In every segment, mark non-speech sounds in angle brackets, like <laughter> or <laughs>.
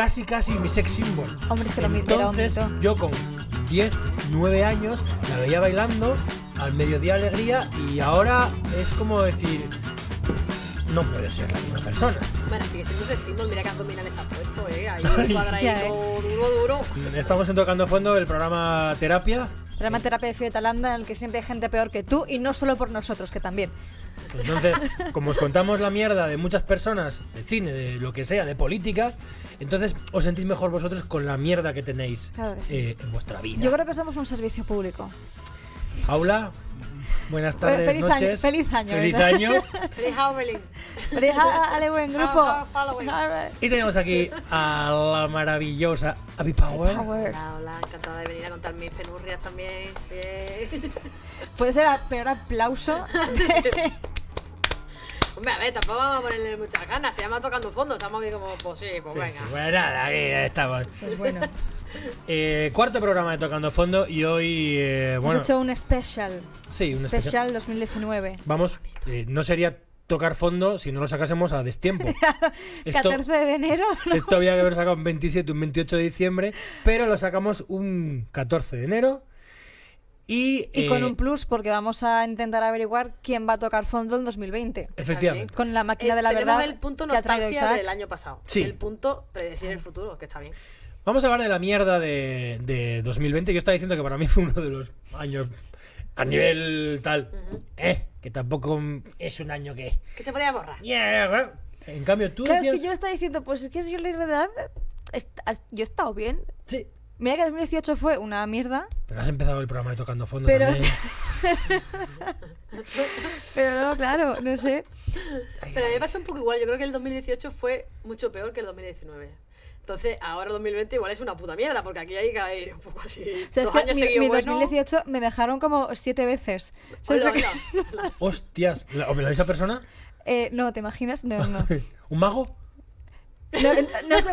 casi casi mi sex symbol. Hombre, que Entonces, yo con 10, 9 años la veía bailando al mediodía alegría y ahora es como decir no puede ser la misma persona. Bueno, sigue siendo symbol, mira que abdominales ha puesto, eh. Ahí un <laughs> cuadradito duro, duro. Estamos en Tocando Fondo el programa Terapia, programa Terapia de anda en el que siempre hay gente peor que tú y no solo por nosotros, que también. Entonces, <laughs> como os contamos la mierda de muchas personas, de cine, de lo que sea, de política, entonces os sentís mejor vosotros con la mierda que tenéis eh, en vuestra vida. Yo creo que somos un servicio público. Paula, Buenas pues tardes, feliz noches. Año, feliz año. Feliz año. <laughs> feliz Halloween. Feliz Halloween, <laughs> grupo. Y tenemos aquí a la maravillosa Abby Power. Hola, hola, encantada de venir a contar mis penurrias también. Puede ser el peor aplauso. <laughs> De a ver, tampoco vamos a ponerle muchas ganas. Se llama tocando fondo. Estamos aquí como, pues sí, pues venga. nada, eh, estamos. Pues bueno. <laughs> Eh, cuarto programa de Tocando Fondo y hoy. Eh, Hemos hecho un especial Sí, un especial. 2019. Vamos, no sería tocar fondo si no lo sacásemos a destiempo. 14 <laughs> de enero. Esto había que haber sacado un 27, un 28 de diciembre, pero lo sacamos un 14 de enero y, con eh, un plus, porque vamos a intentar averiguar quién va a tocar fondo en 2020. Efectivamente. Con la máquina eh, de la verdad. el punto que del año pasado. Sí. El punto predecir el futuro, que está bien. Vamos a hablar de la mierda de, 2020. Yo estaba diciendo que para mí fue uno de los años a nivel tal. Eh, que tampoco es un año que. Que se podía borrar. En cambio, tú. Claro, es que yo estaba diciendo, pues es que yo la verdad. Yo he estado bien. Sí. Mira que 2018 fue una mierda. Pero has empezado el programa de tocando fondo pero... también. <laughs> pero no, claro, no sé. Pero a mí me pasa un poco igual. Yo creo que el 2018 fue mucho peor que el 2019. Entonces, ahora 2020 igual es una puta mierda, porque aquí hay que ir un poco así. O sea, es que mi, 2018 me dejaron como siete veces. Hola, ¿O me Hostias, ¿la, ¿la a persona? Eh, no, ¿te imaginas? No, no. <laughs> ¿Un mago? Eh,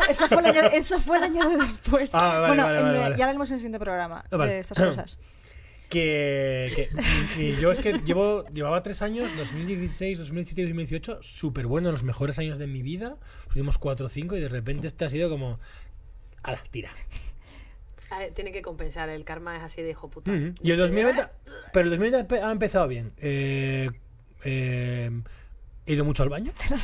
eso, fue el año, después. bueno, ya veremos en el siguiente programa ah, de estas cosas. <clears throat> Que, yo es que llevo, llevaba tres años, 2016, 2017 y 2018, súper bueno los mejores años de mi vida. tuvimos cuatro o cinco y de repente este ha sido como... A la tira. Ah, tiene que compensar, el karma es así de hijo puta. Y el 2020... Pero el 2020 ha empezado bien. Eh, eh, He ido mucho al baño. <laughs> Eso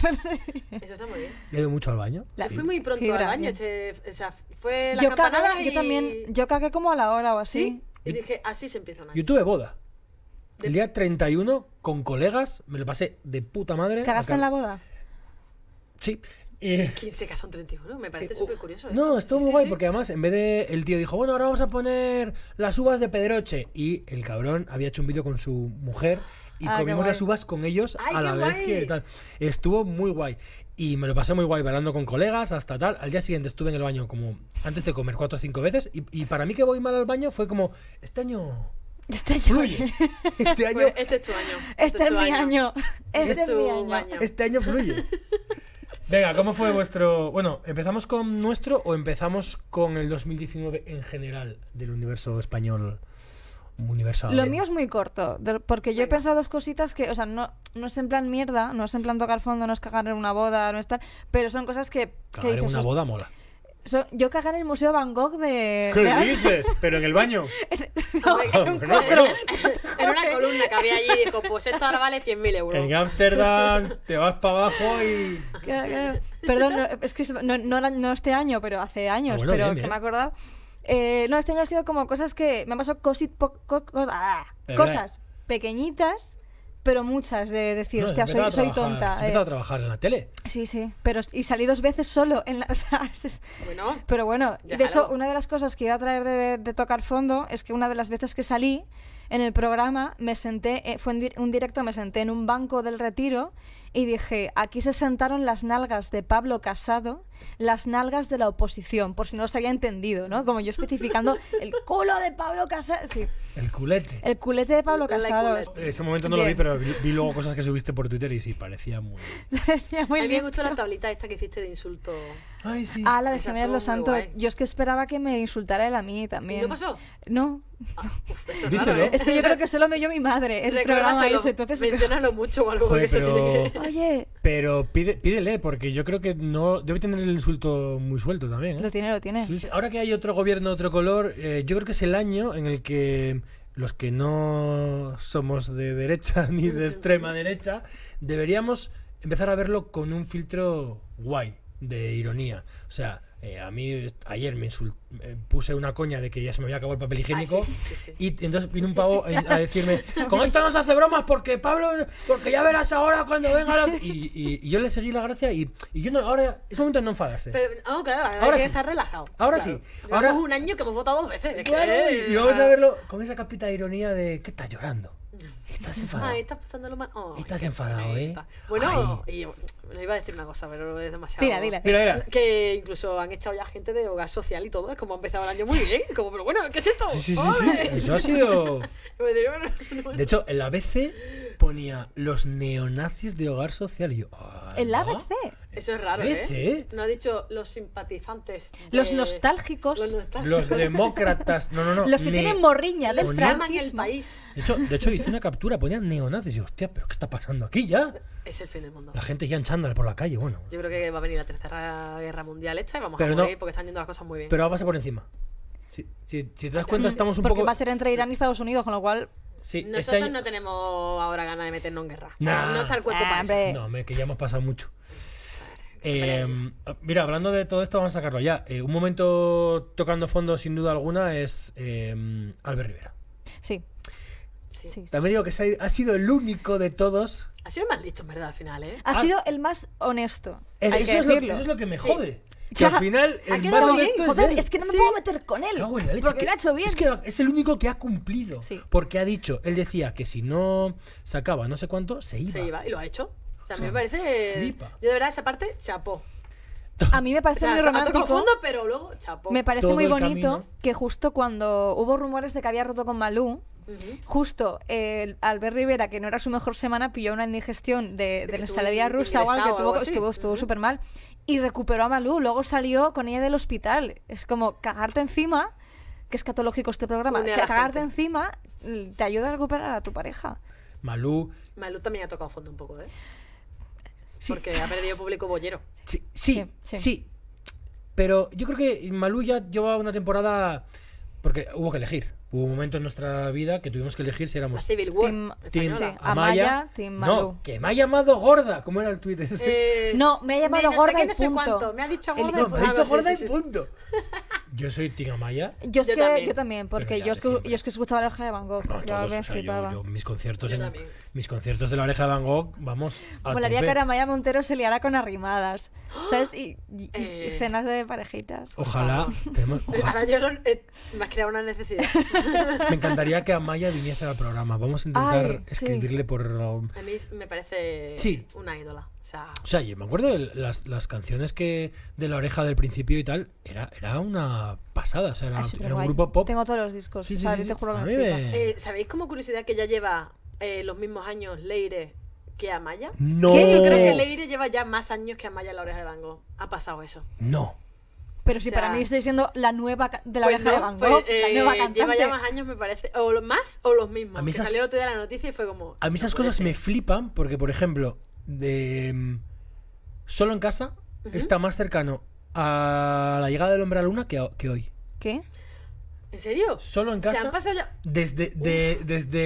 está muy bien. He ido mucho al baño. La, Fui muy pronto al baño. o sea, fue la yo y... Yo también. Yo cagué como a la hora o así. Y dije, así se empieza un año. Yo tuve boda. El día 31 con colegas me lo pasé de puta madre. ¿Cagaste en la boda? Sí. Eh, ¿Quién se casó en 31, me parece eh, súper uh, curioso. No, estuvo muy guay, porque además en vez de. El tío dijo, bueno, ahora vamos a poner las uvas de Pedroche. Y el cabrón había hecho un vídeo con su mujer y ah, comimos las uvas con ellos a la vez que tal. Estuvo muy guay. Y me lo pasé muy guay bailando con colegas hasta tal. Al día siguiente estuve en el baño como antes de comer cuatro o cinco veces. Y, para mí que voy mal al baño fue como, este año... Este año. <laughs> Este año. Este es tu año. Este, es, mi año. Este, es mi año. Este, este, este año fluye. <laughs> Venga, ¿cómo fue vuestro...? Bueno, ¿empezamos con nuestro o empezamos con el 2019 en general del universo español? Lo mío es muy corto, porque yo he pensado dos cositas que, o sea, no, es en plan mierda, no es en plan tocar fondo, no es cagar en una boda, no es pero son cosas que... que en una boda mola. yo cagué en el Museo Van Gogh de. ¿Qué dices? <laughs> ¿Pero en el baño? en, una columna que había allí y dijo: Pues esto ahora vale 100.000 euros. En Ámsterdam te vas para abajo y. Perdón, es que no, no, este año, pero hace años, ah, pero que me he eh, no, este año ha sido como cosas que me han pasado ah, cosas pequeñitas, pero muchas de decir, hostia, soy, tonta. ¿Has empezado a eh. trabajar en la tele. Sí, sí, pero y salí dos veces solo. En la, <laughs> bueno, pero bueno, de hecho, una de las cosas que iba a traer de, tocar fondo es que una de las veces que salí en el programa me senté, eh, fue un directo, me senté en un banco del retiro y dije, aquí se sentaron las nalgas de Pablo Casado, las nalgas de la oposición, por si no se había entendido, ¿no? Como yo especificando <laughs> el culo de Pablo Casado. Sí. El culete. El culete de Pablo Casado. En ese momento no lo vi, pero vi, luego cosas que subiste por Twitter y sí, parecía muy... <laughs> parecía muy A mí me gustó la tablita esta que hiciste de insulto. Ay, sí. Ah, la de Samuel Los Santos. Yo es que esperaba que me insultara él a mí también. no pasó? No. Ah, ¿eh? Es que yo creo que <laughs> solo me oyó mi madre el programa ese. Entonces... Menciónalo mucho o algo. que se tiene que... Oye. Pero pídele, porque yo creo que no. Debe tener el insulto muy suelto también. ¿eh? Lo tiene, lo tiene. Ahora que hay otro gobierno, de otro color, eh, yo creo que es el año en el que los que no somos de derecha <laughs> ni de extrema derecha, deberíamos empezar a verlo con un filtro guay de ironía. O sea, eh, a mí ayer me eh, puse una coña de que ya se me había acabado el papel higiénico ah, y entonces vino un pavo a decirme, con esto no se hace bromas porque Pablo, porque ya verás ahora cuando venga la... y, yo le seguí la gracia y, yo no, ahora es un momento de no enfadarse. Pero, oh, claro, ahora, estar relajado. Ahora sí. Ahora es un año que hemos votado dos veces. Claro, y eh, vamos a ah. verlo con esa capita de ironía de, ¿qué estás llorando? Estás enfadado. Ay, estás pasándolo mal. estás enfadado, ¿eh? Bueno, y, iba a decir una cosa, pero es demasiado. Mira, dile. Que incluso han echado ya gente de hogar social y todo. Es como ha empezado el año muy bien. Como, pero bueno, ¿qué es esto? Sí, sí, sí, Eso ha sido. <laughs> de hecho, en la BC ponía los neonazis de hogar social. Y yo, ah, El ABC. Eso es raro, ¿eh? No ha dicho los simpatizantes. Los nostálgicos. Los nostálgicos. Los demócratas. No, no, no. Los que tienen morriña Los que aman el país. De hecho, hice una captura, Ponía neonazis. Y yo, hostia, ¿pero qué está pasando aquí ya? Es el fin del mundo. La gente ya en chándal por la calle, bueno. Yo creo que va a venir la tercera guerra mundial esta y vamos a no- morir porque están yendo las cosas muy bien. Pero va a pasar por encima. Si, te das cuenta, estamos un poco Porque va a ser entre Irán y Estados Unidos, con lo cual este Nosotros no tenemos ahora ganas de meternos en guerra. No está el cuerpo ah, para No, que ya hemos pasado mucho. Em, mira, hablando de todo esto, vamos a sacarlo ya. Eh, un momento tocando fondo, sin duda alguna, es em, Albert Rivera. Sí. También digo que ha, sido el único de todos. Ha sido el más en verdad, al final, ¿eh? Ha ah. sido el más honesto. eso, es Lo, eso es lo que me jode al final, el es Es que no me puedo meter con él. es que, lo ha hecho bien. Es que es el único que ha cumplido. Porque ha dicho, él decía que si no sacaba no sé cuánto, se iba. Se iba y lo ha hecho. O sea, me parece. Yo de verdad esa parte, chapó. <laughs> A mí me parece muy romántico. pero luego, chapó. Me parece muy bonito que justo cuando hubo rumores de que había roto con Malú, Justo, Albert Rivera, que no era su mejor semana, pilló una indigestión de, la ensaladilla rusa o algo que estuvo estuvo súper mal y recuperó a Malú. Luego salió con ella del hospital. Es como cagarte encima, que es catológico este programa, cagarte encima te ayuda a recuperar a tu pareja. Malú. Malú también ha tocado fondo un poco, ¿eh? Porque ha perdido público bollero. Sí sí, sí, Pero yo creo que Malú ya llevaba una temporada porque hubo que elegir. Hubo un momento en nuestra vida que tuvimos que elegir si éramos Team, Amaya, Team Malu. No, que me ha llamado gorda. ¿Cómo era el tuit ese? Eh, no, me ha llamado gorda punto. Me ha dicho gorda, me ha gorda y punto. Yo soy Team Amaya. Yo, también. yo también, porque yo, es que, yo, es que, escuchaba la hoja de Van Gogh. yo me o mis conciertos en, mis conciertos de la oreja de Van Gogh, vamos. Volaría que ahora Maya Montero se liara con arrimadas. ¿Sabes? Y, y, eh. cenas de parejitas. Ojalá. Eh, me has creado una necesidad. <laughs> Me encantaría que Amaya viniese al programa. Vamos a intentar escribirle por. Um, a mí me parece una ídola. O sea, yo me acuerdo de las, las, canciones que de la oreja del principio y tal, era, era una pasada, ah, era, un grupo pop. Tengo todos los discos, juro ¿Sabéis como curiosidad que ya lleva eh, los mismos años Leire que Amaya. No. ¿Qué? Yo creo que Leire lleva ya más años que Amaya en la oreja de Van Ha pasado eso. No. Pero si para mí estoy siendo la nueva de la pues oreja de Bango. Pues, la eh, nueva cantante. Lleva ya más años, me parece. O más o los mismos. A mí salió la noticia y fue como. A mí esas cosas me flipan porque, por ejemplo, de. Em, solo en casa está más cercano a la llegada del hombre a la luna que, que hoy. ¿Qué? ¿En serio? Solo en casa. Se han pasado ya. Desde,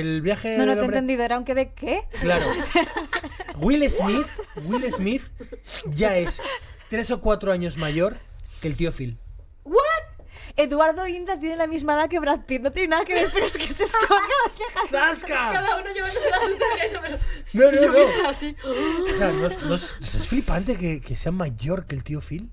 el viaje. No, no te he entendido, era aunque de qué. Claro. <laughs> Will Smith, Will Smith ya es tres o cuatro años mayor que el tío Phil. ¿What? Eduardo Inda tiene la misma edad que Brad Pitt, no tiene nada que ver, pero es que se esconde. <laughs> ¡Zasca! Cada uno Llevando su No, no, no. O sea, ¿no, no es, flipante que, que sea mayor que el tío Phil?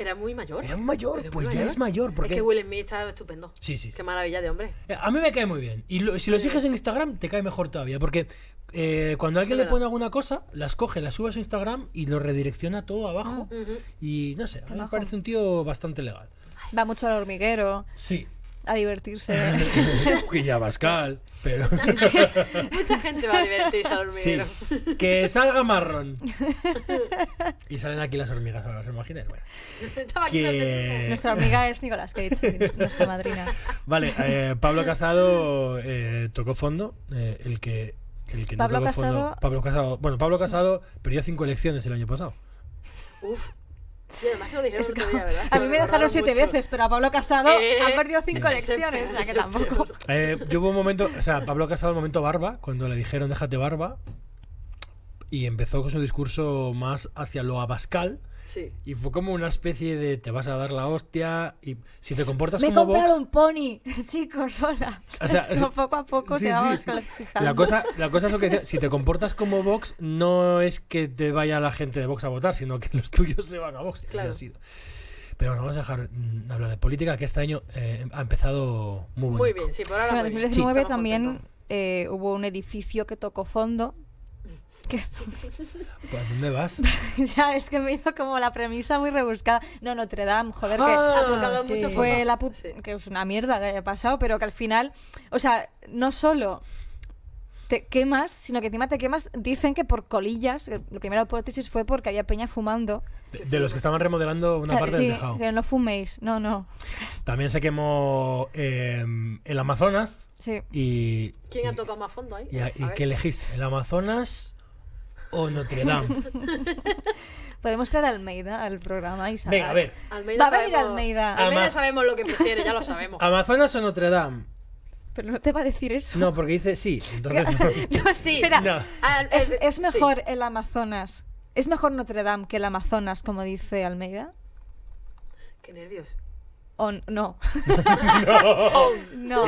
era muy mayor. Era muy mayor, pues ya es mayor. Porque... Es que Will Smith estaba estupendo. Sí, sí, Qué maravilla de hombre. Eh, a mí me cae muy bien. Y si lo sigues en Instagram, te cae mejor todavía. Porque eh, cuando alguien le pone alguna cosa, las coge, las sube a Instagram y lo redirecciona todo abajo. Y no sé, a mí me parece un tío bastante legal. Va mucho al hormiguero. Sí a divertirse. vascal <laughs> pero. <laughs> Mucha gente va a divertirse a dormir. Que salga marrón. y salen aquí las hormigas ahora, ¿os imagináis? Bueno. Nuestra hormiga es Nicolás Cage, nuestra madrina. Vale, eh, Pablo Casado eh, tocó fondo, eh, el que. El que Pablo, no tocó Casado... Fondo. Pablo Casado. Bueno, Pablo Casado perdió cinco elecciones el año pasado. Uf. Sí, A mí me dejaron siete veces, pero a Pablo Casado eh, ha perdido cinco elecciones, tampoco. Eh, yo hubo un momento, o sea, Pablo Casado, el momento barba, cuando le dijeron déjate barba, y empezó con su discurso más hacia lo abascal, y fue como una especie de te vas a dar la hostia y si te comportas Me como Me he comprado un pony, <laughs> chicos, hola. O sea, <laughs> poco a poco se va a La cosa, la cosa es lo que decía, si te comportas como Vox, no es que te vaya la gente de Vox a votar, sino que <laughs> los tuyos se van a Vox. Pero bueno, vamos a dejar mm, hablar de política, que este año eh, ha empezado muy, bien. Muy bien, sí, por ahora En 2019 también eh, hubo un edificio que tocó fondo ¿Qué? dónde vas? <laughs> ya, es que me hizo como la premisa muy rebuscada. No, Notre Dame, joder, que que ah, tocado mucho fue la Que es una mierda que haya pasado, pero que al final. O sea, no solo te quemas, sino que encima te quemas. Dicen que por colillas, eh, la primera hipótesis fue porque había peña fumando. De, los que estaban remodelando una eh, parte del tejado. Que no fuméis, no, no. También se quemó em, el Amazonas. Sí. ¿Quién ha tocado más fondo ahí? ¿Y, qué elegís? ¿El Amazonas o Notre Dame? <laughs> Podemos traer a Almeida al programa y Venga, a ver. Va a venir Almeida. Almeida sabemos lo que prefiere, ya lo sabemos. <laughs> ¿Amazonas o Notre Dame? pero no te va a decir eso. No, porque dice sí. Entonces <laughs> no. sí. Espera, ¿Es, eh, mejor el Amazonas? ¿Es mejor Notre Dame que el Amazonas, como dice Almeida? Qué nervios. Oh, <laughs> no. no. no.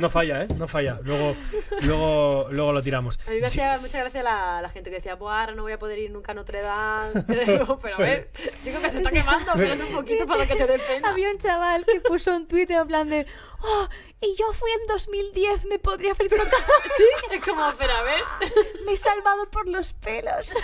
no falla, ¿eh? No falla. Luego, luego, luego lo tiramos. A mí me hacía mucha gracia la, la, gente que decía, Buah, ahora no voy a poder ir nunca a Notre Dame. <laughs> Pero, a ver, chico que se está quemando, pero un poquito para que te dé pena. Había un chaval que puso un tuit en plan de, oh, y yo fui en 2010, me podría haber tocado. <laughs> sí, es como, pero a ver. me he salvado por los pelos.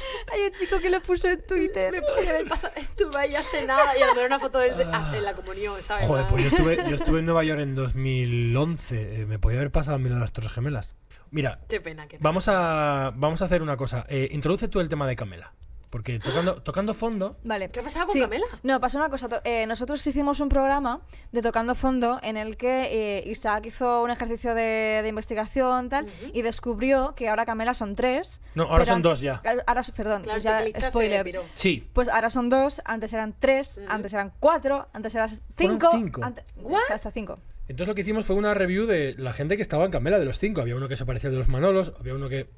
<laughs> Hay un chico que lo puso en Twitter. Me podría haber pasado. Estuve ahí hace nada y ver una foto de él hace ah. la comunión, ¿sabes? Joder, pues yo estuve, yo estuve en Nueva York en 2011. Eh, me podía haber pasado a mí de las tres Gemelas. Mira. Qué pena, Vamos, a, vamos a hacer una cosa. Eh, introduce tú el tema de Camela. Porque tocando, fondo. ¿Qué pasaba con Camela? No, pasó una cosa. Eh, nosotros hicimos un programa de tocando fondo en el que eh, Isaac hizo un ejercicio de, investigación tal y descubrió que ahora Camela son tres. No, ahora son dos ya. perdón, pues ya spoiler. Sí. Pues ahora son dos, antes eran tres, antes eran cuatro, antes eran cinco. hasta cinco. Entonces lo que hicimos fue una review de la gente que estaba en Camela, de los cinco. Había uno que se parecía de los Manolos, había uno que.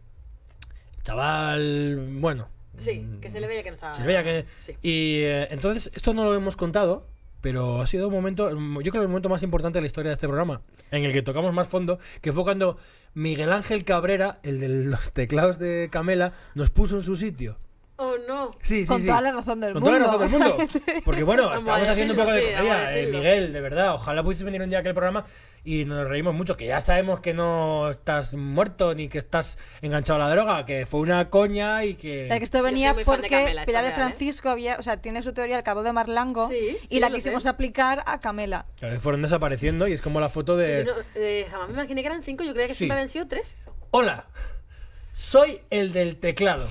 Chaval. Bueno Sí, mm. que se le veía que no Se Y eh, entonces, esto no lo hemos contado, pero ha sido un momento, yo creo el momento más importante de la historia de este programa, en el que tocamos más fondo, que fue cuando Miguel Ángel Cabrera, el de los teclados de Camela, nos puso en su sitio. Oh, no. Sí, sí, con toda la razón del mundo. Con toda la razón del mundo. <laughs> Porque bueno, estamos haciendo un poco de comedia. Eh, Miguel, de verdad, ojalá pudiese venir un día a aquel programa y nos reímos mucho. Que ya sabemos que no estás muerto ni que estás enganchado a la droga, que fue una coña y que. O que esto venía porque Pilar de ¿eh? Francisco había, o sea, tiene su teoría al Cabo de Marlango y la quisimos aplicar a Camela. fueron desapareciendo y es como la foto de. Eh, jamás me imaginé que eran cinco, yo creía que siempre habían sido tres. Hola, soy el del teclado.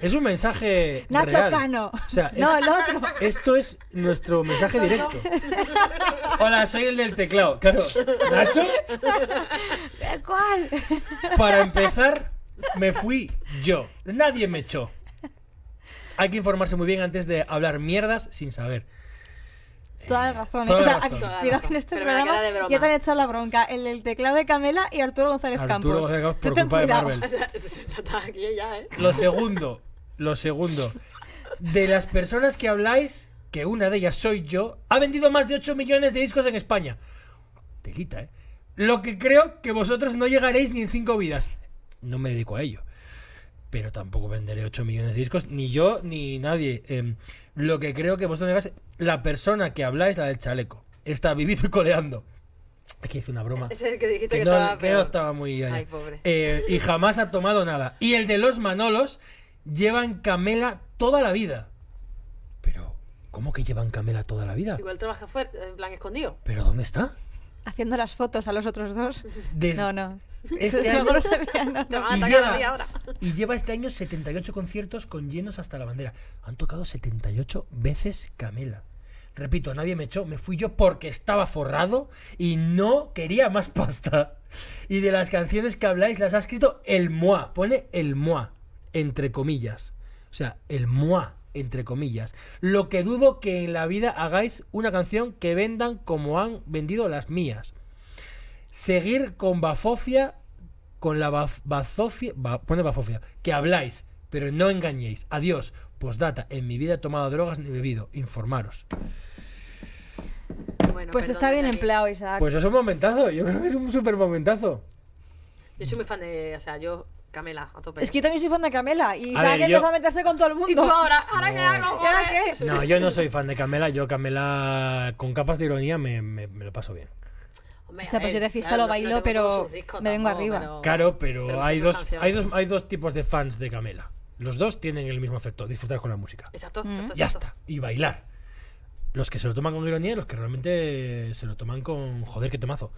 Es un mensaje. Nacho Cano. no, el otro. Esto es nuestro mensaje directo. Hola, soy el del teclado. Claro. ¿Nacho? ¿Cuál? Para empezar, me fui yo. Nadie me echó. Hay que informarse muy bien antes de hablar mierdas sin saber. Toda la razón. ¿eh? en este programa ya te han echado la bronca. El, el teclado de Camela y Arturo González Arturo González Campos está aquí ya, ¿eh? Lo segundo, lo segundo. De las personas que habláis, que una de ellas soy yo, ha vendido más de 8 millones de discos en España. Te quita, ¿eh? Lo que creo que vosotros no llegaréis ni en cinco vidas. No me dedico a ello pero tampoco venderé 8 millones de discos, ni yo ni nadie. Em, lo que creo que vosotros negáis, la persona que habláis, la del chaleco, está vivito y coleando. que hice una broma. Es el que dijiste que, no, estaba muy ahí, eh, y jamás ha tomado nada. Y el de los Manolos llevan camela toda la vida. Pero, ¿cómo que llevan camela toda la vida? Igual trabaja fuerte, en plan escondido. ¿Pero dónde está? haciendo las fotos a los otros dos. no, no. Este año, Y, lleva, este año 78 conciertos con llenos hasta la bandera. Han tocado 78 veces Camela. Repito, nadie me echó, me fui yo porque estaba forrado y no quería más pasta. Y de las canciones que habláis las ha escrito el MOA, pone el MOA, entre comillas. O sea, el MOA entre comillas. Lo que dudo que en la vida hagáis una canción que vendan como han vendido las mías. Seguir con bafofia, con la bafofia pone bafofia, que habláis, pero no engañéis. Adiós. Postdata, en mi vida he tomado drogas ni bebido. Informaros. pues está bien empleado, Isaac. Pues es un momentazo, yo creo que es un súper momentazo. Yo soy muy fan de, o sea, yo Camela, a Es que yo también soy fan de Camela y sabe que yo... empieza a meterse con todo el mundo. ahora? ¿Ahora no. qué hago? ¿Ahora qué? No, yo no soy fan de Camela. Yo, Camela, con capas de ironía me, lo paso bien. Esta pues yo de fiesta lo bailo, pero me vengo arriba. Claro, pero, hay, dos, hay, dos, hay dos tipos de fans de Camela. Los dos tienen el mismo efecto, disfrutar con la música. Exacto, mm. Ya está, y bailar. Los que se lo toman con ironía y los que realmente se lo toman con joder, qué temazo.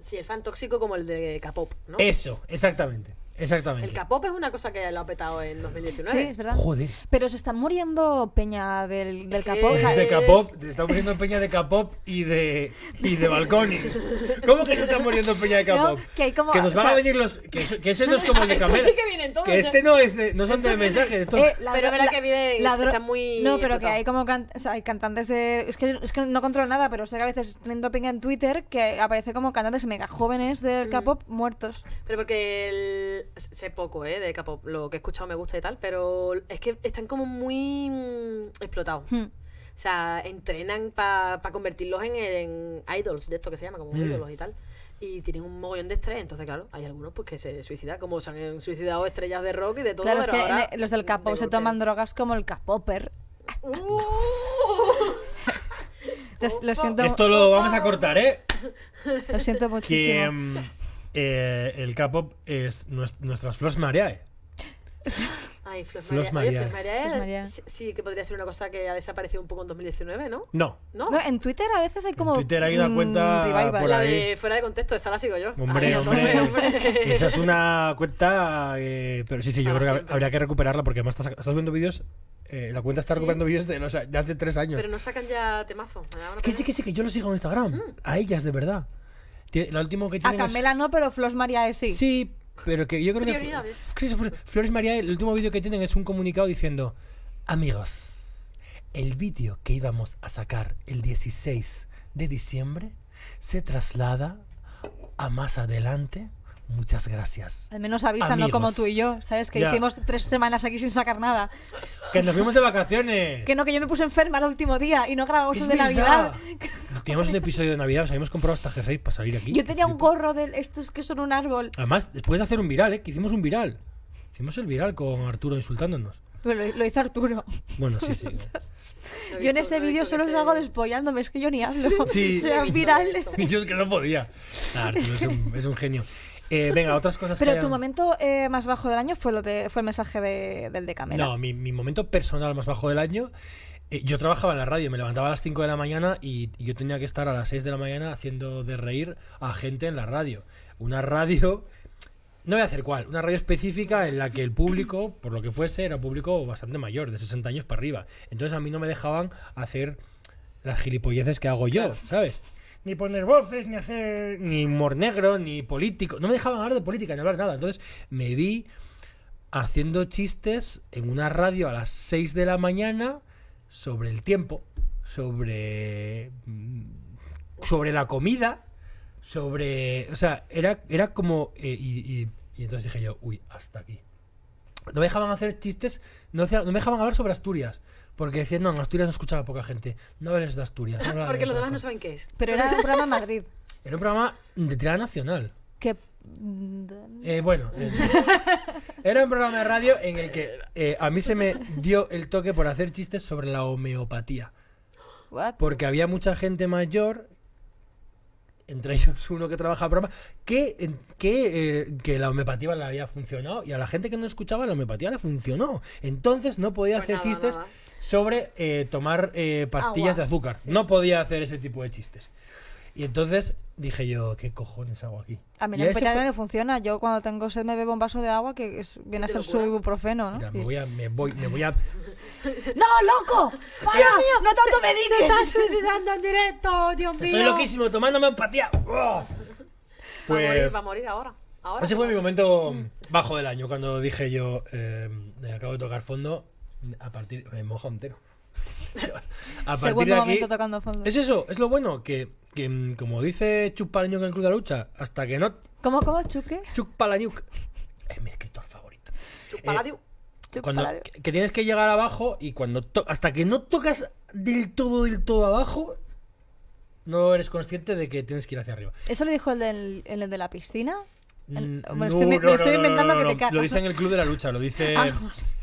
Sí, el fan tóxico como el de K-pop, ¿no? Eso, exactamente. Exactamente. El K-pop es una cosa que lo ha petado en 2019. Sí, es verdad. Joder. Pero se está muriendo peña del, del eh, K-pop. De eh, K-pop, se está muriendo peña de K-pop y de, y de Balconi. ¿Cómo que se está muriendo peña de K-pop? que, nos van a venir los. Que, ese no, es como el de Sí que vienen todos. Que este no es de, no son de mensajes. Esto eh, es. pero verdad que vive. está muy. No, pero que hay como hay cantantes de. Es que, es que no controlo nada, pero sé que a veces teniendo peña en Twitter que aparece como cantantes mega jóvenes del mm. K-pop muertos. Pero porque el sé poco, ¿eh? De k Lo que he escuchado me gusta y tal, pero es que están como muy mm, explotados. Hmm. O sea, entrenan para convertirlos en, en, idols, de esto que se llama, como hmm. ídolos y tal. Y tienen un mogollón de estrés, entonces, claro, hay algunos pues que se suicidan, como se han eh, suicidado estrellas de rock y de todo. pero los del capo se toman drogas como el k ¡Uh! <laughs> lo siento. Esto lo vamos a cortar, ¿eh? Lo siento muchísimo. Em, eh, el K-pop es nuestras Flos Mariae <laughs> Ay, Flos, Sí, que podría ser una cosa que ha desaparecido un poco en 2019, ¿no? No. ¿No? no en Twitter a veces hay como. Twitter hay una mm, cuenta. de fuera de contexto, esa la sigo yo. Hombre, hombre, <laughs> Esa es una cuenta. Eh, pero sí, sí, yo creo que habría que recuperarla porque además estás, viendo vídeos eh, la cuenta está recuperando vídeos de, hace tres años. Pero no sacan ya temazo. Que sí, que sí, que yo lo sigo en Instagram. Mm. A ellas, de verdad último que A Camela no, pero Flores María e sí. Sí, pero que yo creo que. Flores María, e, el último vídeo que tienen es un comunicado diciendo: Amigos, el vídeo que íbamos a sacar el 16 de diciembre se traslada a más adelante. Muchas gracias. Al menos avisan, no como tú y yo, ¿sabes? Que hicimos tres semanas aquí sin sacar nada. Que nos fuimos de vacaciones. que no, que yo me puse enferma el último día y no grabamos el de Navidad. Teníamos un episodio de Navidad, o habíamos comprado hasta G6 para salir aquí. Yo tenía un gorro de estos que son un árbol. Además, después de hacer un viral, ¿eh? Que hicimos un viral. Hicimos el viral con Arturo insultándonos. lo, hizo Arturo. Bueno, sí, sí. yo en ese vídeo solo salgo despollándome, es que yo ni hablo. Sí, <laughs> sí. viral. <laughs> yo es que no podía. Ah, Arturo es un, genio. Eh, venga, otras cosas. Pero tu momento eh, más bajo del año fue lo de, fue el mensaje de, del de Camela. No, mi, mi, momento personal más bajo del año eh, yo trabajaba en la radio, me levantaba a las 5 de la mañana y yo tenía que estar a las 6 de la mañana haciendo de reír a gente en la radio. Una radio, no voy a hacer cuál, una radio específica en la que el público, por lo que fuese, era público bastante mayor, de 60 años para arriba. Entonces a mí no me dejaban hacer las gilipolleces que hago yo, ¿sabes? Ni poner voces, ni hacer. Ni mor negro, ni político. No me dejaban hablar de política, ni hablar nada. Entonces me vi haciendo chistes en una radio a las 6 de la mañana sobre el tiempo, sobre, mm, sobre la comida, sobre... O sea, era, era como... Eh, y, entonces dije yo, uy, hasta aquí. No me dejaban hacer chistes, no, me dejaban hablar sobre Asturias. Porque decían, no, en Asturias no escuchaba poca gente. No hables de Asturias. No <laughs> porque los demás no saben qué es. Pero era un programa Madrid. Era un programa de tirada nacional. Que... Eh, bueno, <laughs> eh, era un programa de radio en el que eh, a mí se me dio el toque por hacer chistes sobre la homeopatía. Porque había mucha gente mayor, entre ellos <laughs> uno que trabaja programa, que, que, eh, que la homeopatía le había funcionado y a la gente que no escuchaba la homeopatía le funcionó. Entonces no podía pues hacer chistes sobre eh, tomar pastillas de azúcar. No podía hacer ese tipo de chistes. Y entonces dije yo, ¿qué cojones hago aquí? A mí la me funciona. Yo cuando tengo sed me bebo un vaso de agua que es, viene a ser su ibuprofeno, ¿no? me, voy a, me, voy, me voy a... <laughs> ¡No, loco! ¡Para, Dios mío! ¡No tanto me dices! ¡Se está suicidando en directo! ¡Dios mío! Estoy loquísimo tomándome empatía. ¡Oh! Pues... Va, a morir, va a morir ahora. Ese fue mi momento mm. bajo del año, cuando dije yo, eh, acabo de tocar fondo, a partir... Me mojo entero. <laughs> a partir de aquí... Momento tocando fondo. Es eso, es lo bueno, que que, mm, como dice Chuck Palahniuk en el Club de la Lucha, hasta que no... ¿Cómo, cómo, Chuque? Chuck Palahniuk. Es mi escritor favorito. Chuck eh, cuando, que, tienes que llegar abajo y cuando... hasta que no tocas del todo, del todo abajo, no eres consciente de que tienes que ir hacia arriba. ¿Eso le dijo el, del, el de la piscina? Mm, no, estoy, no, no, estoy inventando que te Lo dice en el Club de la Lucha, lo dice... <laughs> Ah,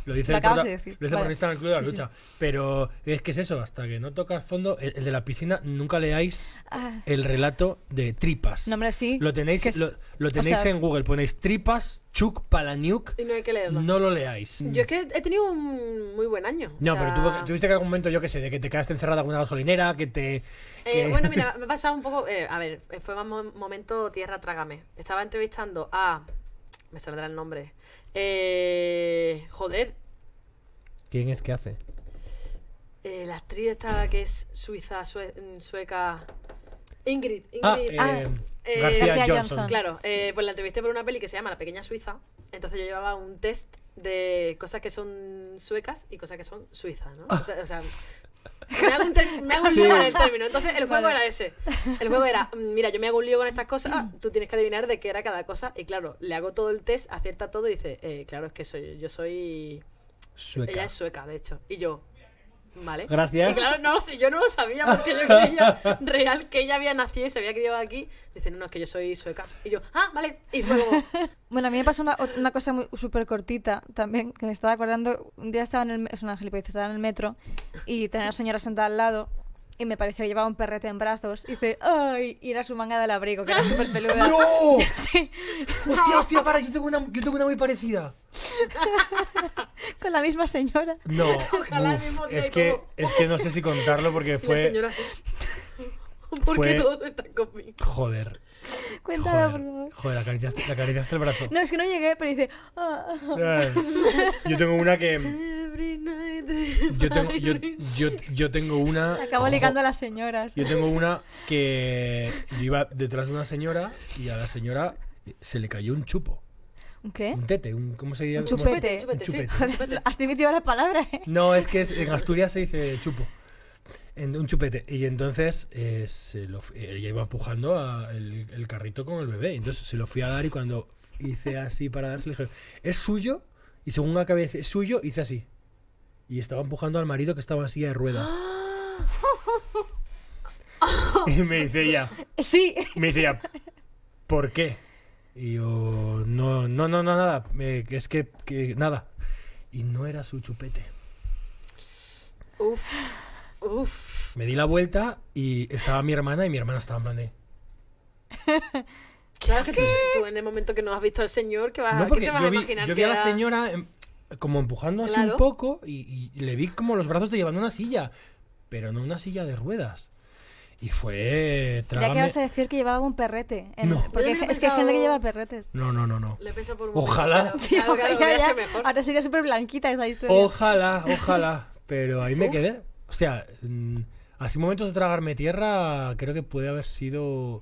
lo dice, el porta, de el Club de la Lucha. Pero es que es eso, hasta que no tocas fondo, el, de la piscina, nunca leáis ah. el relato de tripas. No, hombre, sí. Lo tenéis, lo, tenéis en Google, ponéis tripas, Chuk, Palaniuk. Y no hay que leerlo. No lo leáis. Yo es que he tenido un muy buen año. No, pero tú, tuviste que algún momento, yo qué sé, de que te quedaste encerrada en una gasolinera, que te. Eh, bueno, mira, <laughs> me ha pasado un poco. Eh, a ver, fue un momento tierra, trágame. Estaba entrevistando a me saldrá el nombre. Eh, joder. ¿Quién es que hace? Eh, la actriz esta que es suiza, sueca. Ingrid, ah, Ingrid. Eh, ah, eh, Johnson. Claro, pues la entrevisté por una peli que se llama La Pequeña Suiza. Entonces yo llevaba un test de cosas que son suecas y cosas que son suizas, ¿no? Ah. O sea, me hago un, lío con el término. Entonces, el juego era ese. El juego era, <laughs> mm, mira, yo me hago un lío con estas cosas, ah, mm. tú tienes que adivinar de qué era cada cosa. Y claro, le hago todo el test, acierta todo y dice, eh, claro, es que soy, yo soy... Ella es sueca, de hecho. Y yo, Gracias. Y claro, no, si yo no lo sabía, porque yo creía <laughs> real que ella había nacido y se había criado aquí. Dicen, no, que yo soy sueca. Y yo, ah, vale. Y fue <laughs> Bueno, a mí me pasó una, una cosa súper cortita también, que me estaba acordando. Un día estaba en el... estaba en el metro y tenía una señora sentada al lado y me pareció que llevaba un perrete en brazos. Y dice, ¡ay! Y era su manga del abrigo, que era súper <laughs> peluda. ¡No! <laughs> ¡Hostia, hostia! Para, yo tengo una, yo tengo una muy parecida. <laughs> Con la misma señora. No. Ojalá mismo es, que, es que no sé si contarlo porque fue. ¿Por qué todos están conmigo? Joder. <laughs> Cuéntala, joder, por favor. Joder, la acariciaste el brazo. No, es que no llegué, pero dice. Yo tengo una que. Yo tengo, yo, yo, tengo una. Acabo ligando a las señoras. Yo tengo una que. Yo iba detrás de una señora y a la señora se le cayó un chupo. ¿Un qué? Un tete, un, ¿cómo se llama Un chupete. chupete, chupete, <laughs> has, ¿eh? No, es que en Asturias se dice chupo. En un chupete. Y entonces eh, se eh, ella iba empujando a el, carrito con el bebé. Entonces se lo fui a dar y cuando hice así para darse, le dije, ¿es suyo? Y según acabé de es suyo, hice así. Y estaba empujando al marido que estaba en silla de ruedas. <gasps> <laughs> y me dice ella. Sí. Me dice ella, ¿por qué? Y yo, no, no, no, no, nada. es que, que nada. Y no era su chupete. Uf. Uf. Me di la vuelta y estaba mi hermana y mi hermana estaba en plan de... <laughs> Claro que tú, en el momento que no has visto al señor, que vas, no, ¿qué te vas a imaginar? Yo vi a la señora em, como empujando así un poco y, le vi como los brazos de llevando una silla, pero no una silla de ruedas. Y fue. Ya que vas a decir que llevaba un perrete. Porque es, que es que hay gente que lleva perretes. No, no, no, no. ojalá. Ahora sería súper blanquita esa historia. Ojalá, ojalá. Pero ahí me quedé. O sea, mm, así momentos de tragarme tierra, creo que puede haber sido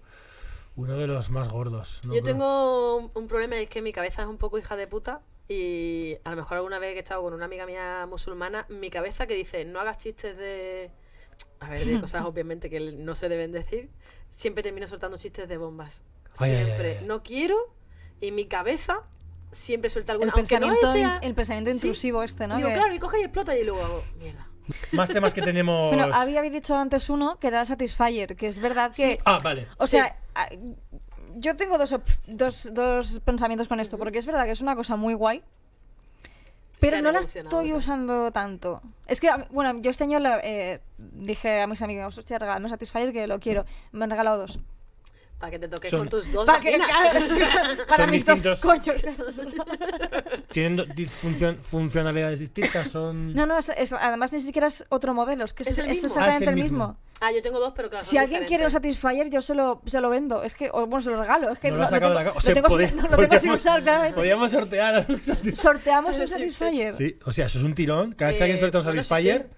uno de los más gordos. Yo tengo un, problema, es que mi cabeza es un poco hija de puta. Y a lo mejor alguna vez que he estado con una amiga mía musulmana, mi cabeza que dice, no hagas chistes de... A ver, de <laughs> cosas obviamente que no se deben decir, siempre termino soltando chistes de bombas. siempre. no quiero y mi cabeza siempre suelta alguna... El, pensamiento, el pensamiento intrusivo este, ¿no? claro, y coge y explota y luego hago, mierda. Más temas que tenemos. Bueno, había dicho antes uno que era el Satisfyer, que es verdad que. Ah, vale. O sea, yo tengo dos, dos, dos pensamientos con esto, porque es verdad que es una cosa muy guay, pero no la estoy usando tanto. Es que, bueno, yo este año eh, dije a mis amigos, hostia, un Satisfyer que lo quiero. Me han regalado dos. Para que te toques con tus dos Para que para mis dos cochos. Tienen funcionalidades distintas, son... No, no, además ni siquiera es otro modelo, es que es, exactamente ah, el mismo. Ah, yo tengo dos, pero claro. Si alguien quiere un satisfier Satisfyer, yo se lo, se lo vendo. Es que, o, bueno, se lo regalo. Es que No lo tengo, lo tengo sin- usar, Podíamos sortear. Sorteamos un satisfier sí. Satisfyer. sí, o sea, eso es un tirón. Cada vez que eh, alguien sortea un satisfier Satisfyer,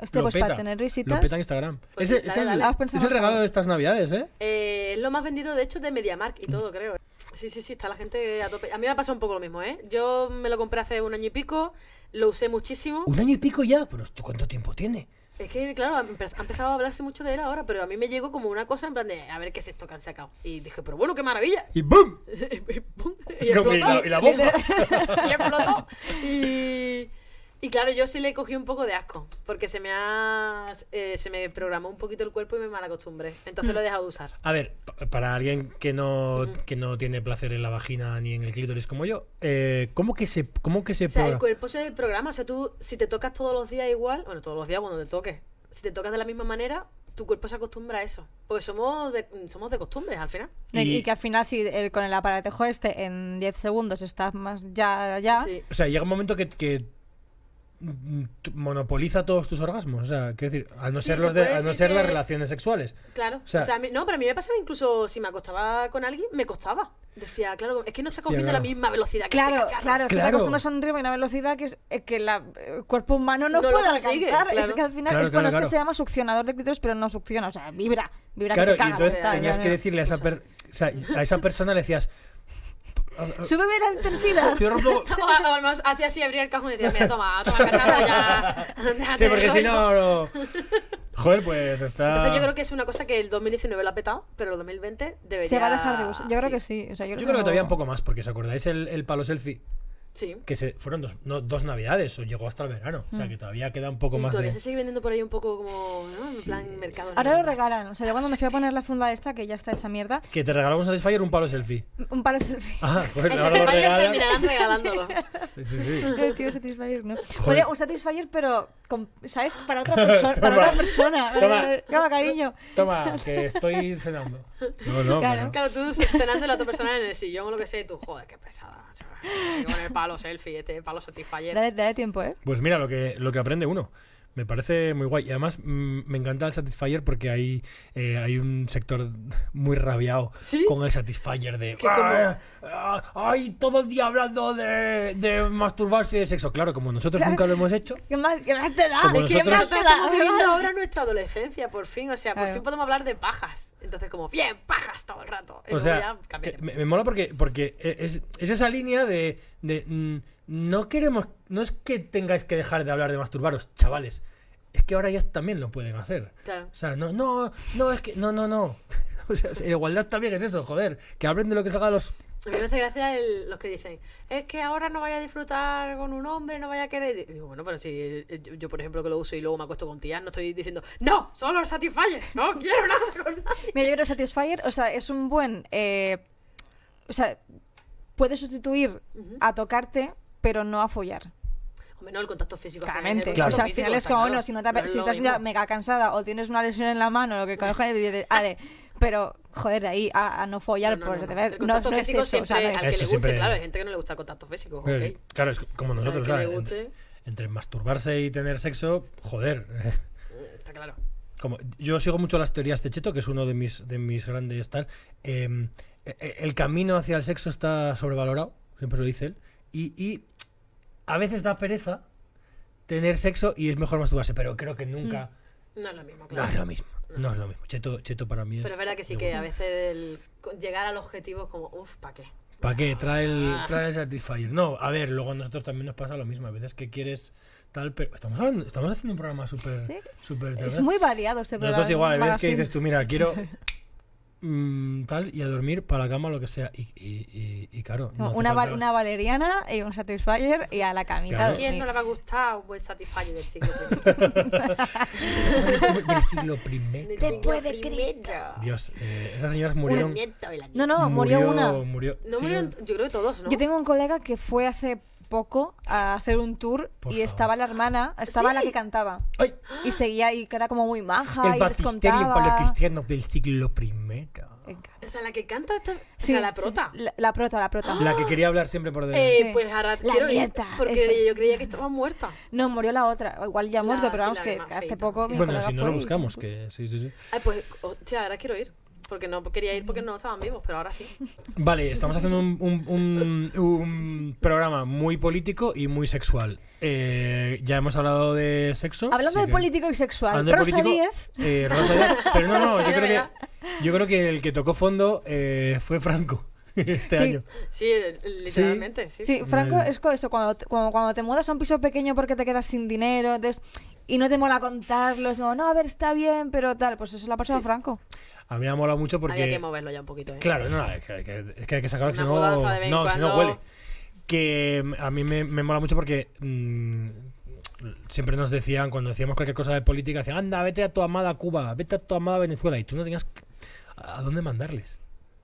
Este, pues para tener visitas. Lo peta en Instagram. Pues ese- es, el, ah, es el regalo de estas navidades, ¿eh? eh es lo más vendido, de hecho, de MediaMark y todo, creo. ¿eh? Sí, sí, sí, está la gente a tope. A mí me ha pasado un poco lo mismo, ¿eh? Yo me lo compré hace un año y pico, lo usé muchísimo. ¿Un año y pico ya? Pero cuánto tiempo tiene? Es que, claro, ha empezado a hablarse mucho de él ahora, pero a mí me llegó como una cosa en plan de a ver qué es esto que han sacado. Y dije, pero bueno, qué maravilla. Y ¡boom! <laughs> <laughs> y, la, y, la, bomba. y explotó. Y. Y claro, yo sí le cogí un poco de asco, porque se me ha, eh, se me programó un poquito el cuerpo y me acostumbré Entonces lo he mm. dejado de usar. A ver, para alguien que no, que no tiene placer en la vagina ni en el clítoris como yo, eh, ¿cómo que se, cómo que se O sea, el cuerpo se programa. O sea, tú si te tocas todos los días igual, bueno, todos los días cuando te toques, si te tocas de la misma manera, tu cuerpo se acostumbra a eso. Porque somos de, somos de costumbres al final. Y, que al final, si con el aparatejo este en 10 segundos estás más ya. O sea, llega un momento que monopoliza todos tus orgasmos. O sea, decir, a no ser, los de, no ser las relaciones sexuales. Claro. O sea, no, pero a mí me pasaba incluso si me acostaba con alguien, me costaba. Decía, claro, es que no está cogiendo la misma velocidad que Claro, claro, claro. te acostumbras a un ritmo y una velocidad que, es, eh, que eh, el cuerpo humano no, puede alcanzar. Es que al final es bueno, es que se llama succionador de clítoris, pero no succiona, o sea, vibra. Vibra claro, y entonces tenías que decirle a esa, o sea, a esa persona, le decías, súbeme la intensidad. rompo... o, hacía así, abría el cajón y decía, mira, toma, toma, <laughs> cachado, ya. sí, porque si no, <laughs> Joder, pues está. Entonces yo creo que es una cosa que el 2019 la ha petado, pero el 2020 debería. Se va a dejar de usar. Yo creo que sí. yo, creo, que, todavía un poco más, porque ¿os acordáis el palo selfie? Sí. Que se, fueron dos, dos navidades, o llegó hasta el verano. O sea, mm. que todavía queda un poco más todavía se sigue vendiendo por ahí un poco como, En plan mercado. Ahora lo regalan. O sea, yo cuando me fui a poner la funda esta, que ya está hecha mierda... Que te regalamos un Satisfyer un palo selfie. Un palo selfie. Ah, pues <laughs> ahora lo regalan. terminarán regalándolo. sí, sí, sí. <laughs> Eh, tío, no. un Satisfyer, pero, ¿sabes? Para otra, <laughs> persona para otra persona. Toma. Toma, cariño. Toma, que estoy cenando. No, no. Claro, tú cenando la otra persona en el sillón o lo que sea, y tú, joder, qué pesada, chaval palo selfie, este palo satisfayer. Dale, dale tiempo, ¿eh? Pues mira lo que, lo que aprende uno. Me parece muy guay. Y además mm, me encanta el Satisfyer porque hay, eh, hay un sector muy rabiado con el Satisfyer de... Ah, ¡Ah, ay todo el día hablando de, masturbarse y de sexo! Claro, como nosotros nunca lo hemos hecho... ¿Qué más, qué más te da? más te da? Estamos viviendo ahora nuestra adolescencia, por fin. O sea, por fin podemos hablar de pajas. Entonces, como, bien, pajas todo el rato. o sea, me, mola porque, porque e, es, esa línea de... Mm, no queremos, no es que tengáis que dejar de hablar de masturbaros, chavales. Es que ahora ya también lo pueden hacer. O sea, no, no, no, es que, no, no, no. <laughs> O sea, la igualdad también es eso, joder. Que hablen de lo que se los. A mí me hace gracia los que dicen, es que ahora no vaya a disfrutar con un hombre, no vaya a querer. Digo, bueno, pero si eh, eh, yo, por ejemplo, que lo uso y luego me acuesto con tías, no estoy diciendo, no, solo el Satisfyer, no quiero nada con nadie. Mira, yo o sea, es un buen. Eh, o sea, puede sustituir a tocarte pero no a follar. Hombre, no, el contacto físico. Claramente. O sea, al final es como, bueno, si, no si estás mega cansada o tienes una lesión en la mano, lo que coge, <laughs> dices, pero joder, de ahí a, no follar, no, no, pues no, contacto no, físico es siempre, que le guste, claro, hay gente que no le gusta el contacto físico. okay. Claro, es como nosotros, claro. Entre, entre masturbarse y tener sexo, joder. Mm, está claro. Como, yo sigo mucho las teorías de Cheto, que es uno de mis, de mis grandes tal. Em, e, e, el camino hacia el sexo está sobrevalorado, siempre lo dice él y, a veces da pereza tener sexo y es mejor masturbarse, pero creo que nunca... Mm. No es lo mismo, claro. No es lo mismo. No es lo mismo. Cheto, cheto para mí es... Pero es verdad que sí que a veces llegar al objetivo es como, uff, ¿para qué? ¿Para qué? Trae el, ah. trae el No, a ver, luego a nosotros también nos pasa lo mismo. A veces que quieres tal, pero estamos, estamos haciendo un programa súper... ¿Sí? Es muy variado este programa. Nosotros igual, a veces que dices tú, mira, quiero <laughs> mmm, tal, y a dormir para la cama, lo que sea. Y, y, y, y claro. una, una valeriana y un satisfier y a la camita. ¿A quién no le va a gustar un buen pues, Satisfyer del siglo I? <laughs> del siglo Después de Cristo. Dios, eh, esas señoras murieron. No, no, murió, una. no yo creo que todos, ¿no? Yo tengo un colega que fue hace poco a hacer un tour y estaba la hermana, estaba la que cantaba. Y seguía y que era como muy maja. y El y baptisterio para cristianos del siglo I. O sea, la que canta esta... la prota. La, prota, la prota. La que quería hablar siempre por delante. Eh, pues ahora la quiero porque yo creía que estaba muerta. No, murió la otra. Igual ya muerto, pero vamos, que hace poco... bueno, si no lo buscamos, que sí, sí, sí. Ay, ah, pues, ahora quiero ir. Porque no quería ir porque no estaban vivos, pero ahora sí. Vale, estamos haciendo un, programa muy político y muy sexual. Eh, ya hemos hablado de sexo. Hablando de político y sexual, Rosa eh, Pero no, no, <laughs> yo creo, que, el que tocó fondo eh, fue Franco <laughs> este año. Sí, literalmente. Sí, Franco, es eso, cuando, cuando, te mudas a un piso pequeño porque te quedas sin dinero y no te mola contarlo, es no, a ver, está bien, pero tal, pues eso le ha pasado a Franco a mí me ha molado mucho porque. hay que moverlo ya un poquito, ¿eh? Claro, no, es que, es que hay que sacarlo, si no. si no huele. Que mm, a mí me, mola mucho porque. Mm, siempre nos decían, cuando decíamos cualquier cosa de política, decían, anda, vete a tu amada Cuba, vete a tu amada Venezuela. Y tú no tenías. ¿A dónde mandarles?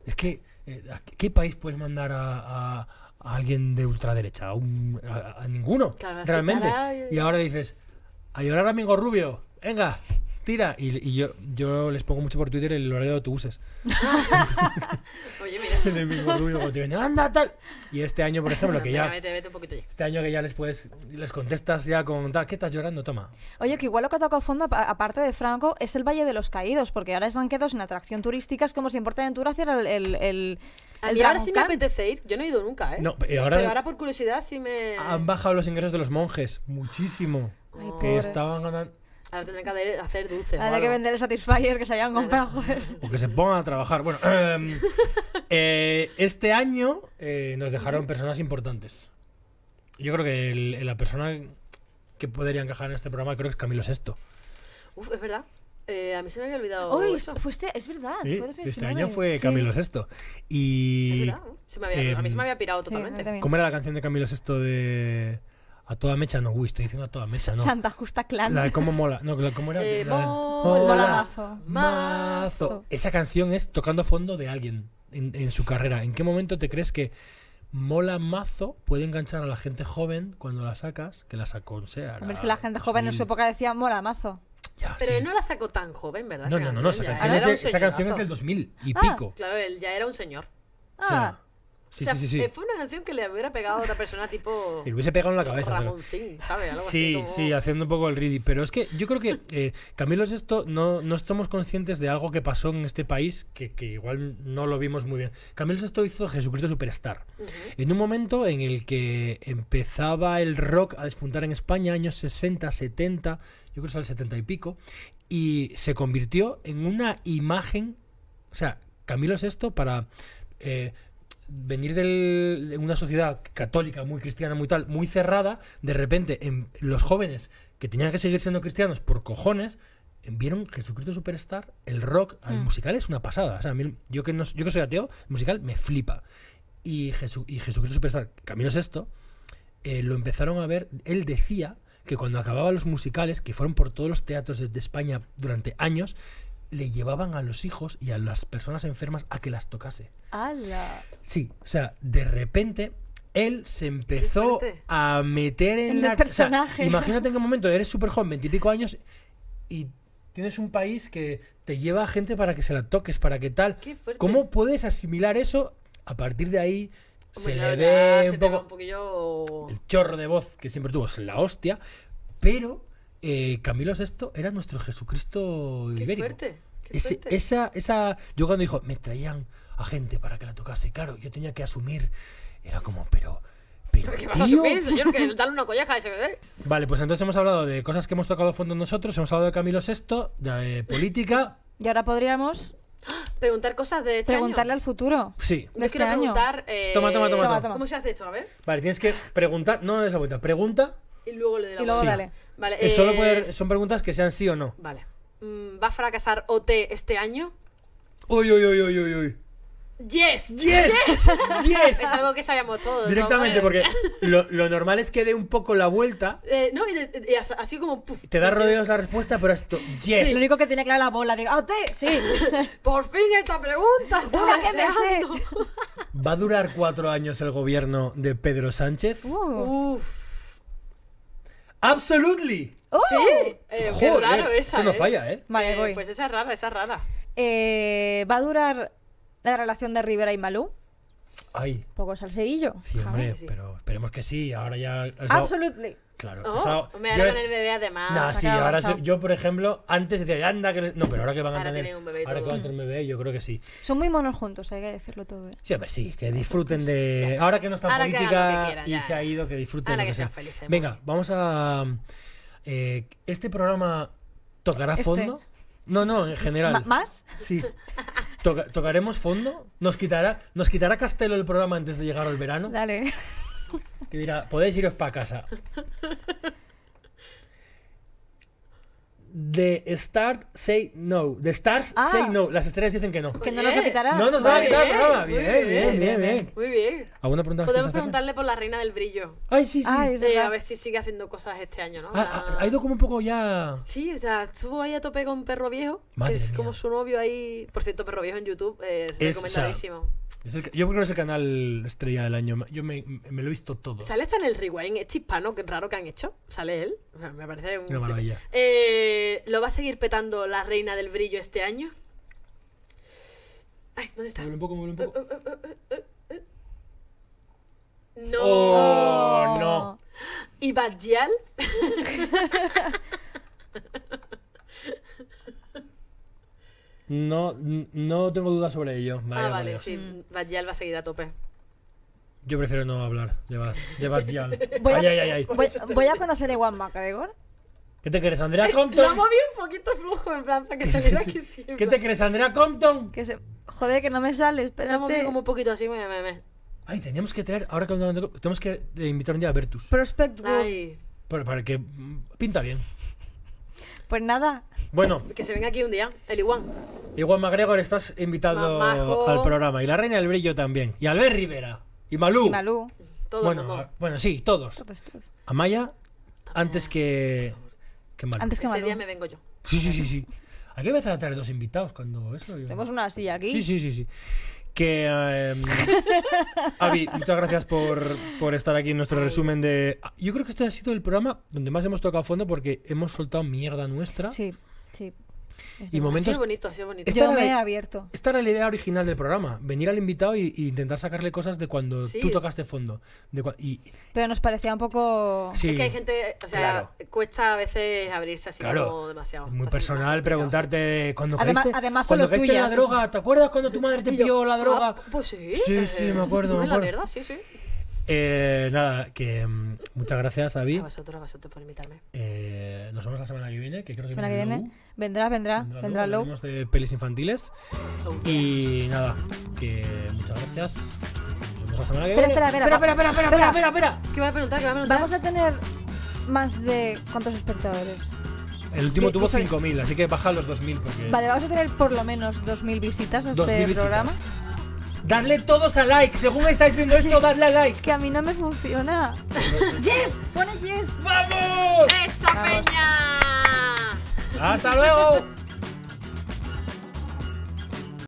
Es que. Eh, ¿A qué país puedes mandar a, alguien de ultraderecha, a, ninguno, realmente. Y ahora dices, a llorar amigo rubio, venga, tira. Y, yo, yo les pongo mucho por Twitter el horario de uses <laughs> Oye, mira. <laughs> tal. Y este año, por ejemplo, que ya. Vete, vete un poquito Este año que ya les puedes. Les contestas ya con tal. ¿Qué estás llorando? Toma. Oye, que igual lo que ha tocado fondo, aparte de Franco, es el Valle de los Caídos, porque ahora se han quedado sin atracción turística. Es como si en Aventura hacer el, el, el ahora sí me apetece ir. Yo no he ido nunca, ¿eh? No, pero ahora por curiosidad sí me... Han bajado los ingresos de los monjes muchísimo. que estaban ganando... Ahora tendré que hacer dulce. Ahora hay que vender el Satisfyer que se hayan comprado, O que se pongan a trabajar. Bueno, em, <laughs> eh, este año eh, nos dejaron personas importantes. Yo creo que la persona que podría encajar en este programa creo que es Camilo Sesto Uf, es verdad. Eh, a mí se me había olvidado Uy, eso. fuiste, es verdad. Este año fue Camilo Sesto Y. verdad, Se me había- a mí se me em, había pirado totalmente. ¿Cómo era la canción de Camilo Sesto de. A toda mecha no, uy, estoy diciendo a toda mecha ¿no? Santa Justa Clan. La de cómo mola. No, ¿cómo era? Eh, la mola, mola mazo, mazo. Esa canción es tocando fondo de alguien en, su carrera. ¿En qué momento te crees que mola mazo puede enganchar a la gente joven cuando la sacas? Que la sacó, sea. Hombre, es que la gente joven en su época decía mola mazo. pero él no la sacó tan joven, ¿verdad? No, no, no, esa, canción es, del 2000 y ah. pico. Claro, él ya era un señor. Ah o sea, eh, fue una canción que le hubiera pegado a otra persona tipo. Y <laughs> le hubiese pegado en la cabeza. sí, sí, haciendo un poco el reedy. Pero es que yo creo que eh, Camilo es no, no somos conscientes de algo que pasó en este país que, igual no lo vimos muy bien. Camilo esto hizo Jesucristo Superstar. En un momento en el que empezaba el rock a despuntar en España, años 60, 70, yo creo que es 70 y pico, y se convirtió en una imagen. O sea, Camilo esto para. Eh, venir de una sociedad católica, muy cristiana, muy tal, muy cerrada, de repente en, em, los jóvenes que tenían que seguir siendo cristianos por cojones, em, vieron Jesucristo Superstar, el rock, el mm. musical es una pasada. O yo, que no, yo que soy ateo, el musical me flipa. Y, jesús y Jesucristo Superstar, Camino es esto, eh, lo empezaron a ver, él decía que cuando acababa los musicales, que fueron por todos los teatros de España durante años, le llevaban a los hijos y a las personas enfermas a que las tocase. Sí, o sea, de repente él se empezó a meter en, la... el imagínate en qué momento eres súper joven, veintipico años, y tienes un país que te lleva a gente para que se la toques, para que tal. ¿Cómo puedes asimilar eso? A partir de ahí se le ve un, poco... el chorro de voz que siempre tuvo, es la hostia, pero eh, Camilo VI era nuestro Jesucristo ibérico. qué fuerte. esa, esa, yo cuando dijo, me traían a gente para que la tocase, claro, yo tenía que asumir, era como, pero... Pero, ¿Qué vas Yo no quiero darle una colleja a ese bebé. Vale, pues entonces hemos hablado de cosas que hemos tocado a fondo nosotros, hemos hablado de Camilo VI, de eh, <laughs> política. Y ahora podríamos Preguntar cosas de este Preguntarle al futuro. Sí. De este preguntar. Eh, toma, toma, toma, ¿Cómo se hace esto? A ver. Vale, tienes que preguntar. No, no es vuelta. Pregunta y luego le de la Y luego dale. Vale, eh, son preguntas que sean sí o no. Vale. Mm, ¿Va a fracasar OT este año? Uy, uy, uy, uy, uy, ¡Yes! <laughs> ¡Yes! ¡Yes! Es algo que sabíamos todos. Directamente, porque <laughs> lo, lo normal es que dé un poco la vuelta, eh, no, y, así como. te da rodeos la respuesta, pero esto, yes. Lo único que tiene clara la bola de, ah, sí. <laughs> ¡Por fin esta pregunta! ¿Va a durar cuatro años el gobierno de Pedro Sánchez? Uf. Absolutely. ¡Oh! Sí, eh, qué raro eh, esa. Esto no eh. falla, ¿eh? Vale, eh, voy. Pues esa es rara, esa es rara. va a durar la relación de Rivera y Malú. Ay. poco salseillo. Sí, hombre, pero esperemos que sí. Ahora ya. Eso, Absolutely. Claro. Oh, eso, me ahora con el bebé además. sí, ahora yo, por ejemplo, antes decía, anda, que no, pero ahora que van a tener un bebé, ahora que van a tener un bebé, yo creo que sí. Son muy monos juntos, hay que decirlo todo. ¿eh? Sí, a ver, sí, que disfruten de. Ahora que no está en política y se ha ido, que disfruten de lo que, sea. Venga, vamos a. Eh, este programa tocará este. fondo. No, no, en general. ¿Más? Sí. <laughs> ¿Tocaremos fondo? ¿Nos quitará, ¿Nos quitará Castelo el programa antes de llegar al verano? Dale. Que dirá, podéis iros para casa. The Start Say No. The Stars ah. Say No. Las estrellas dicen que no. Que no nos va a quitar No nos va a quitar el programa. Bien, bien, bien, bien. bien, Muy bien. ¿Alguna pregunta Podemos preguntarle por la reina del brillo. Ay, sí, sí. a ver si sigue haciendo cosas este año, ¿no? Ah, ha ido como un poco ya. Sí, o sea, estuvo ahí a tope con Perro Viejo. que es como su novio ahí. Por cierto, Perro Viejo en YouTube. Eh, es, recomendadísimo. yo creo que es el canal estrella del año. Yo me, lo he visto todo. ¿Sale está en el Rewind? Este hispano, que raro que han hecho. ¿Sale él? me parece un. maravilla. Eh. ¿Lo va a seguir petando la reina del brillo este año? Ay, ¿dónde está? un poco, un poco. No. Oh, no. ¿Y Badial? no, no tengo dudas sobre ello. ah, vale, sí. Mm. Badial va a seguir a tope. Yo prefiero no hablar de, Bad, Voy, a, a conocer a Ewan McGregor. ¿Qué te crees, Andrea <laughs> Compton? Lo moví un poquito flujo en plan, para que saliera aquí que sí. ¿Qué te crees, Andrea Compton? Joder, que no me sale, espérate. Lo como un poquito así, me, me, me. Ay, teníamos que traer, ahora que tenemos que eh, invitar un día a Bertus. Prospect Ay. Para, que pinta bien. Pues nada. Bueno. Que se venga aquí un día, el Iguan. Igual MacGregor, estás invitado al programa. Y la Reina del Brillo también. Y Albert Rivera. Y Malú. Malú. bueno, ah, bueno, sí, todos. todos, todos. Amaya, antes que... Antes que Ese me vengo yo. Sí, sí, sí, sí. Hay que empezar a traer dos invitados cuando eso. Tenemos una silla aquí. Sí, sí, sí, sí. Que em, <laughs> Avi, muchas gracias por, estar aquí en nuestro resumen de. Yo creo que este ha sido el programa donde más hemos tocado fondo porque hemos soltado mierda nuestra. Sí, sí y momentos, es bonito, es bonito. Yo me he abierto. Esta era la idea original del programa, venir al invitado y, intentar sacarle cosas de cuando tú tocaste fondo. De Pero nos parecía un poco... Sí, es que hay gente, o sea, cuesta a veces abrirse así como demasiado. Muy personal preguntarte cuando además, además cuando la droga, ¿te acuerdas cuando tu madre te pilló la droga? Ah, pues sí. Sí, sí, me acuerdo. <laughs> Me acuerdo. La verdad, sí, sí. Eh, nada, que mm, muchas gracias, Avi. A vosotros, a vosotros por invitarme. Eh, nos vemos la semana que viene, que creo que, vendrá, vendrá, vendrá, luego. de pelis infantiles. Y nada, que muchas gracias. Nos vemos la semana que viene. espera, espera, espera, espera, espera, espera, espera, espera. ¿Qué va a preguntar? va a preguntar? Vamos a tener más de cuántos espectadores. El último tuvo 5.000, así que baja los 2.000. Porque... Vale, vamos a tener por lo menos 2.000 visitas a 2000 este visitas. programa. Dadle todos a like. Según estáis viendo esto, dadle a like. Que a mí no me funciona. <laughs> yes, pone yes. ¡Vamos! ¡Eso, peña! ¡Hasta luego!